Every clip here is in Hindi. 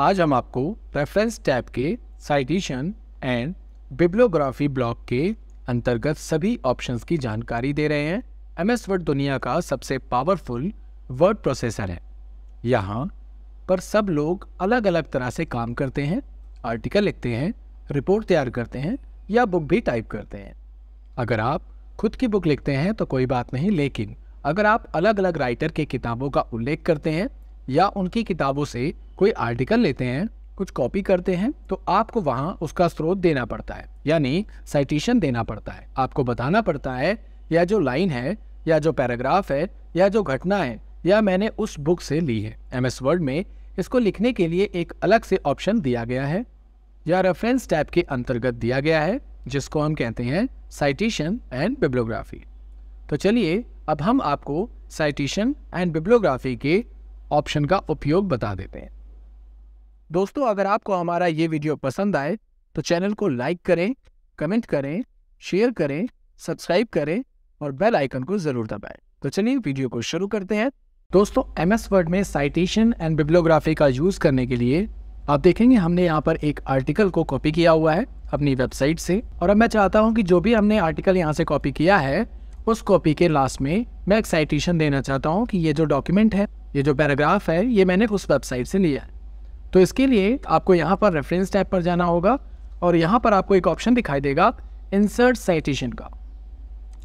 आज हम आपको रेफरेंस टैब के साइटेशन एंड बिब्लोग्राफी ब्लॉक के अंतर्गत सभी ऑप्शंस की जानकारी दे रहे हैं एम एस वर्ड दुनिया का सबसे पावरफुल वर्ड प्रोसेसर है यहाँ पर सब लोग अलग अलग तरह से काम करते हैं आर्टिकल लिखते हैं रिपोर्ट तैयार करते हैं या बुक भी टाइप करते हैं अगर आप खुद की बुक लिखते हैं तो कोई बात नहीं लेकिन अगर आप अलग अलग राइटर के किताबों का उल्लेख करते हैं या उनकी किताबों से कोई आर्टिकल लेते हैं कुछ कॉपी करते हैं तो आपको वहाँ उसका स्रोत देना पड़ता है यानी साइटेशन देना पड़ता है आपको बताना पड़ता है या जो लाइन है या जो पैराग्राफ है या जो घटना है या मैंने उस बुक से ली है एम एस वर्ड में इसको लिखने के लिए एक अलग से ऑप्शन दिया गया है या रेफरेंस टैब के अंतर्गत दिया गया है जिसको हम कहते हैं साइटेशन एंड बिब्लोग्राफी तो चलिए अब हम आपको साइटेशन एंड बिब्लोग्राफी के ऑप्शन का उपयोग बता देते हैं दोस्तों अगर आपको हमारा ये वीडियो पसंद आए तो चैनल को लाइक करें कमेंट करें शेयर करें सब्सक्राइब करें और बेल आइकन को ज़रूर दबाएं तो चलिए वीडियो को शुरू करते हैं दोस्तों एम एस वर्ड में साइटेशन एंड बिब्लोग्राफी का यूज़ करने के लिए आप देखेंगे हमने यहाँ पर एक आर्टिकल को कॉपी किया हुआ है अपनी वेबसाइट से और अब मैं चाहता हूँ कि जो भी हमने आर्टिकल यहाँ से कॉपी किया है उस कॉपी के लास्ट में मैं एक साइटेशन देना चाहता हूँ कि ये जो डॉक्यूमेंट है ये जो पैराग्राफ है ये मैंने उस वेबसाइट से लिया है तो इसके लिए आपको यहाँ पर रेफरेंस टैब पर जाना होगा और यहाँ पर आपको एक ऑप्शन दिखाई देगा इंसर्ट साइटेशन का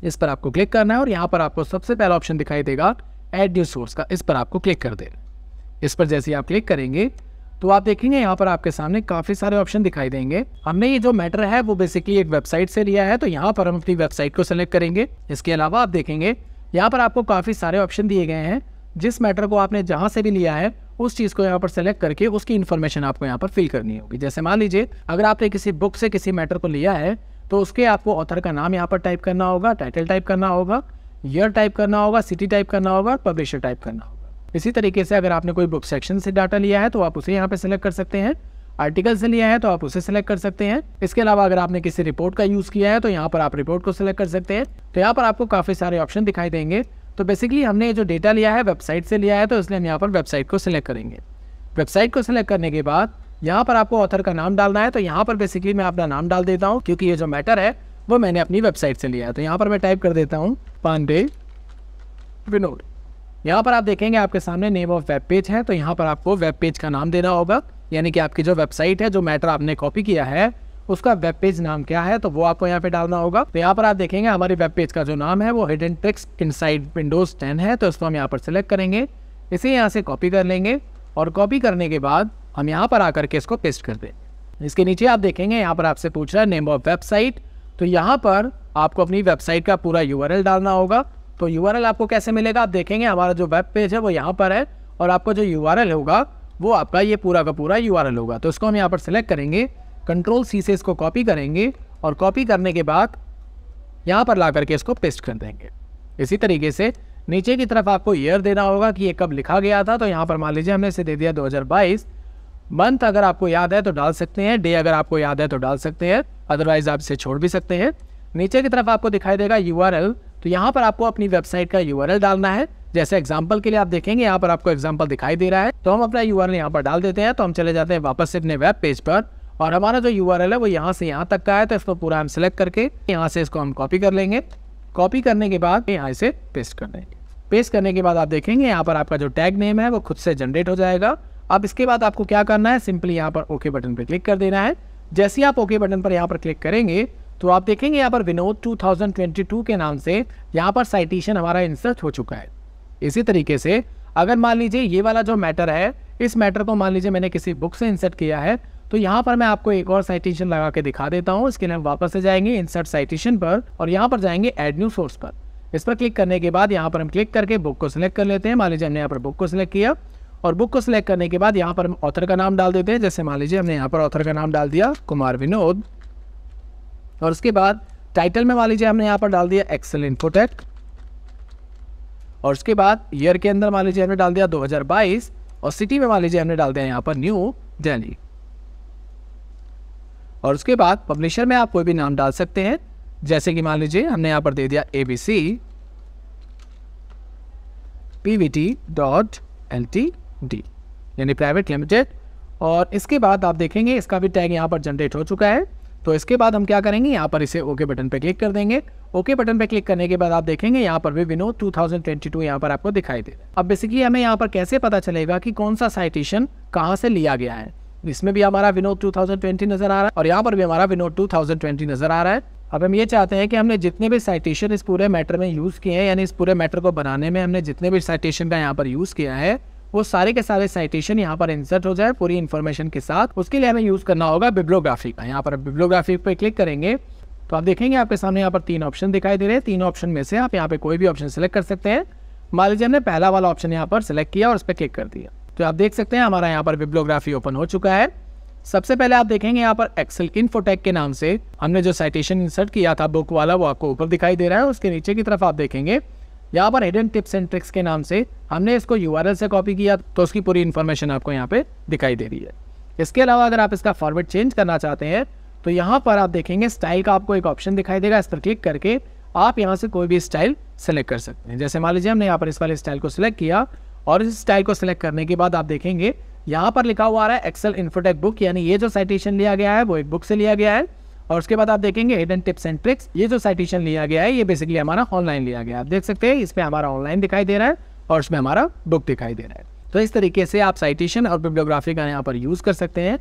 इस पर आपको क्लिक करना है और यहाँ पर आपको सबसे पहला ऑप्शन दिखाई देगा एड न्यू सोर्स का इस पर आपको क्लिक कर देना इस पर जैसे आप क्लिक करेंगे तो आप देखेंगे यहाँ पर आपके सामने काफ़ी सारे ऑप्शन दिखाई देंगे हमने ये जो मैटर है वो बेसिकली एक वेबसाइट से लिया है तो यहाँ पर हम अपनी वेबसाइट को सेलेक्ट करेंगे इसके अलावा आप देखेंगे यहाँ पर आपको काफ़ी सारे ऑप्शन दिए गए हैं जिस मैटर को आपने जहाँ से भी लिया है उस चीज़ को यहाँ पर सेलेक्ट करके उसकी इन्फॉर्मेशन आपको यहाँ पर फिल करनी होगी जैसे मान लीजिए अगर आपने किसी बुक से किसी मैटर को लिया है तो उसके आपको ऑथर का नाम यहाँ पर टाइप करना होगा टाइटल टाइप करना होगा ईयर टाइप करना होगा सिटी टाइप करना होगा पब्लिशर टाइप करना होगा इसी तरीके से अगर आपने कोई बुक सेक्शन से डाटा लिया है तो आप उसे यहाँ पर सेलेक्ट कर सकते हैं आर्टिकल से लिया है तो आप उसे सेलेक्ट कर सकते हैं इसके अलावा अगर आपने किसी रिपोर्ट का यूज़ किया है तो यहाँ पर आप रिपोर्ट को सिलेक्ट कर सकते हैं तो यहाँ पर आपको काफ़ी सारे ऑप्शन दिखाई देंगे तो बेसिकली हमने जो डेटा लिया है वेबसाइट से लिया है तो इसलिए हम यहाँ पर वेबसाइट को सिलेक्ट करेंगे वेबसाइट को सिलेक्ट करने के बाद यहाँ पर आपको ऑथर का नाम डालना है तो यहाँ पर बेसिकली मैं अपना नाम डाल देता हूँ क्योंकि ये जो मैटर है वो मैंने अपनी वेबसाइट से लिया है तो यहाँ पर मैं टाइप कर देता हूँ पांडे विनोद यहाँ पर आप देखेंगे आपके सामने नेम ऑफ वेब पेज है तो यहाँ पर आपको वेब पेज का नाम देना होगा यानी कि आपकी जो वेबसाइट है जो मैटर आपने कॉपी किया है उसका वेब पेज नाम क्या है तो वो आपको यहाँ पे डालना होगा तो यहाँ पर आप देखेंगे हमारे वेब पेज का जो नाम है वो hidden tricks side Windows ten है तो इसको हम यहाँ पर सेलेक्ट करेंगे इसे यहाँ से कॉपी कर लेंगे और कॉपी करने के बाद हम यहाँ पर आकर के इसको पेस्ट कर दें इसके नीचे आप देखेंगे यहाँ पर आपसे पूछ रहा है नेम ऑफ वेबसाइट तो यहाँ पर आपको अपनी वेबसाइट का पूरा यू डालना होगा तो यू आपको कैसे मिलेगा आप देखेंगे हमारा जो वेब पेज है वो यहाँ पर है और आपका जो यू होगा वो आपका ये पूरा का पूरा यू होगा तो इसको हम यहाँ पर सिलेक्ट करेंगे कंट्रोल सी से इसको कॉपी करेंगे और कॉपी करने के बाद यहाँ पर ला करके इसको पेस्ट कर देंगे इसी तरीके से नीचे की तरफ आपको ईयर देना होगा कि ये कब लिखा गया था तो यहाँ पर मान लीजिए हमने इसे दे दिया 2022 मंथ अगर आपको याद है तो डाल सकते हैं डे अगर आपको याद है तो डाल सकते हैं अदरवाइज़ आप इसे छोड़ भी सकते हैं नीचे की तरफ आपको दिखाई देगा यू तो यहाँ पर आपको अपनी वेबसाइट का यू डालना है जैसे एग्जाम्पल के लिए आप देखेंगे यहाँ पर आपको एग्जाम्पल दिखाई दे रहा है तो हम अपना यू आर यहाँ पर डाल देते हैं तो हम चले जाते हैं वापस से अपने वेब पेज पर और हमारा जो यू है वो यहाँ से यहाँ तक का है तो इसको पूरा हम सिलेक्ट करके यहाँ से इसको हम कॉपी कर लेंगे कॉपी करने के बाद यहाँ इसे पेस्ट कर देंगे पेस्ट करने के बाद आप देखेंगे यहाँ पर आपका जो टैग नेम है वो खुद से जनरेट हो जाएगा अब इसके बाद आपको क्या करना है सिंपली यहाँ पर ओके बटन पर क्लिक कर देना है जैसे ही आप ओके बटन पर यहाँ पर क्लिक करेंगे तो आप देखेंगे यहाँ पर विनोद 2022 के नाम से यहाँ पर साइटेशन हमारा इंसर्ट हो चुका है इसी तरीके से अगर मान लीजिए ये वाला जो मैटर है इस मैटर को मान लीजिए मैंने किसी बुक से इंसर्ट किया है तो यहाँ पर मैं आपको एक और साइटेशन लगा के दिखा देता हूँ इसके लिए हम वापस से जाएंगे इंसर्ट साइटेशन पर और यहाँ पर जाएंगे एड न्यू सोर्स पर इस पर क्लिक करने के बाद यहाँ पर हम क्लिक करके बुक को सिलेक्ट कर लेते हैं मान लीजिए हमने यहाँ पर बुक को सिलेक्ट किया और बुक को सिलेक्ट करने के बाद यहाँ पर हम ऑथर का नाम डाल देते हैं जैसे मान लीजिए हमने यहाँ पर ऑथर का नाम डाल दिया कुमार विनोद और उसके बाद टाइटल में मान लीजिए हमने यहाँ पर डाल दिया एक्सेल इन्फोटेक और उसके बाद ईयर के अंदर मान लीजिए हमने डाल दिया 2022 और सिटी में मान लीजिए हमने डाल दिया यहाँ पर न्यू दिल्ली और उसके बाद पब्लिशर में आप कोई भी नाम डाल सकते हैं जैसे कि मान लीजिए हमने यहाँ पर दे दिया A B C P V T dot L T D यानी प्राइवेट लिमिटेड और इसके बाद आप देखेंगे इसका भी टैग यहाँ पर जनरेट हो चुका है तो इसके बाद हम क्या करेंगे यहाँ पर इसे ओके बटन पर क्लिक कर देंगे ओके बटन पर क्लिक करने के बाद आप देखेंगे यहाँ पर भी विनो 2022 यहाँ पर आपको दिखाई दे अब बेसिकली हमें यहाँ पर कैसे पता चलेगा कि कौन सा साइटेशन कहाँ से लिया गया है इसमें भी हमारा विनोद 2020 नजर आ रहा है और यहाँ पर भी हमारा विनोद 2020 नजर आ रहा है अब हम ये चाहते हैं कि हमने जितने भी साइटेशन इस पूरे मैटर में यूज़ किए हैं यानी इस पूरे मैटर को बनाने में हमने जितने भी साइटेशन का यहाँ पर यूज़ किया है वो सारे के सारे साइटेशन यहाँ पर इंसर्ट हो जाए पूरी इन्फॉर्मेशन के साथ उसके लिए हमें यूज़ करना होगा बिब्लोग्राफी का यहाँ पर बिब्लोग्राफी पर क्लिक करेंगे तो आप देखेंगे आपके सामने यहाँ पर तीन ऑप्शन दिखाई दे रहे हैं तीन ऑप्शन में से आप यहाँ पे कोई भी ऑप्शन सेलेक्ट कर सकते हैं मान लीजिए हमने पहला वाला ऑप्शन यहाँ पर सेलेक्ट किया और उस पर क्लिक कर दिया तो आप देख सकते हैं हमारा यहाँ पर बिब्लोग्राफी ओपन हो चुका है सबसे पहले आप देखेंगे यहाँ पर एक्सेल इन्फोटेक के नाम से हमने जो साइटेशन इंसर्ट किया था बुक वाला वो आपको ऊपर दिखाई दे रहा है उसके नीचे की तरफ आप देखेंगे यहाँ पर हिडन टिप्स एंड ट्रिक्स के नाम से हमने इसको यू से कॉपी किया तो उसकी पूरी इन्फॉर्मेशन आपको यहाँ पे दिखाई दे रही है इसके अलावा अगर आप इसका फॉर्मेट चेंज करना चाहते हैं तो यहाँ पर आप देखेंगे स्टाइल का आपको एक ऑप्शन दिखाई देगा इस पर क्लिक करके आप यहाँ से कोई भी स्टाइल सेलेक्ट कर सकते हैं जैसे मान लीजिए हमने यहाँ पर इस वाले स्टाइल को सिलेक्ट किया और इस स्टाइल को सिलेक्ट करने के बाद आप देखेंगे यहाँ पर लिखा हुआ आ रहा है एक्सेल इन्फोटेक बुक यानी ये जो साइटेशन लिया गया है वो एक बुक से लिया गया है और उसके बाद आप देखेंगे हिडन टिप्स एंड ट्रिक्स ये जो साइटेशन लिया गया है ये बेसिकली हमारा ऑनलाइन लिया गया है आप देख सकते हैं इसमें हमारा ऑनलाइन दिखाई दे रहा है और उसमें हमारा बुक दिखाई दे रहा है तो इस तरीके से आप साइटेशन और बिब्लियोग्राफी का यहाँ पर यूज़ कर सकते हैं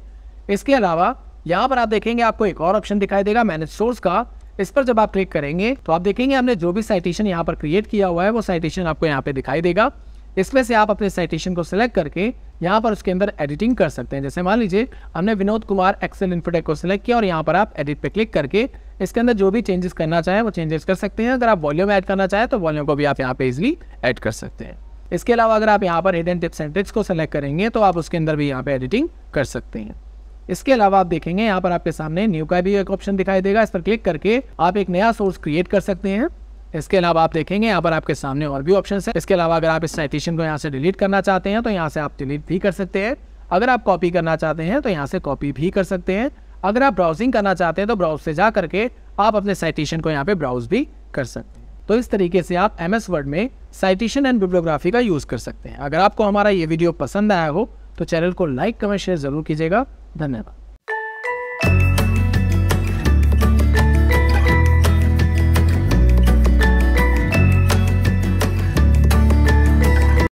इसके अलावा यहाँ पर आप देखेंगे आपको एक और ऑप्शन दिखाई देगा मैनेज सोर्स का इस पर जब आप क्लिक करेंगे तो आप देखेंगे हमने जो भी साइटेशन यहाँ पर क्रिएट किया हुआ है वो साइटेशन आपको यहाँ पे दिखाई देगा इसमें से आप अपने साइटेशन को सिलेक्ट करके यहाँ पर उसके अंदर एडिटिंग कर सकते हैं जैसे मान लीजिए हमने विनोद कुमार एक्सेल इन्फोटेक को सिलेक्ट किया और यहाँ पर आप एडिट पे क्लिक करके इसके अंदर जो भी चेंजेस करना चाहें वो चेंजेस कर सकते हैं अगर आप वॉल्यूम ऐड करना चाहें तो वॉल्यूम को भी आप यहाँ पे इजिली एड कर सकते हैं इसके अलावा अगर आप यहाँ पर हिडन टिप्स एंड ट्रिक्स को सिलेक्ट करेंगे तो आप उसके अंदर भी यहाँ पर एडिटिंग कर सकते हैं इसके अलावा आप देखेंगे यहाँ पर आपके सामने न्यू का भी एक ऑप्शन दिखाई देगा इस पर क्लिक करके आप एक नया सोर्स क्रिएट कर सकते हैं इसके अलावा आप देखेंगे यहाँ पर आपके सामने और भी ऑप्शन है इसके अलावा अगर आप इस साइटेशन को यहाँ से डिलीट करना चाहते हैं तो यहाँ से आप डिलीट भी कर सकते हैं अगर आप कॉपी करना चाहते हैं तो यहाँ से कॉपी भी कर सकते हैं अगर आप ब्राउजिंग करना चाहते हैं तो ब्राउज से जा करके आप अपने साइटेशन को यहाँ पे ब्राउज भी कर सकते हैं तो इस तरीके से आप एम एस वर्ड में साइटेशन एंड बिब्लोग्राफी का यूज़ कर सकते हैं अगर आपको हमारा ये वीडियो पसंद आया हो तो चैनल को लाइक कमेंट शेयर ज़रूर कीजिएगा धन्यवाद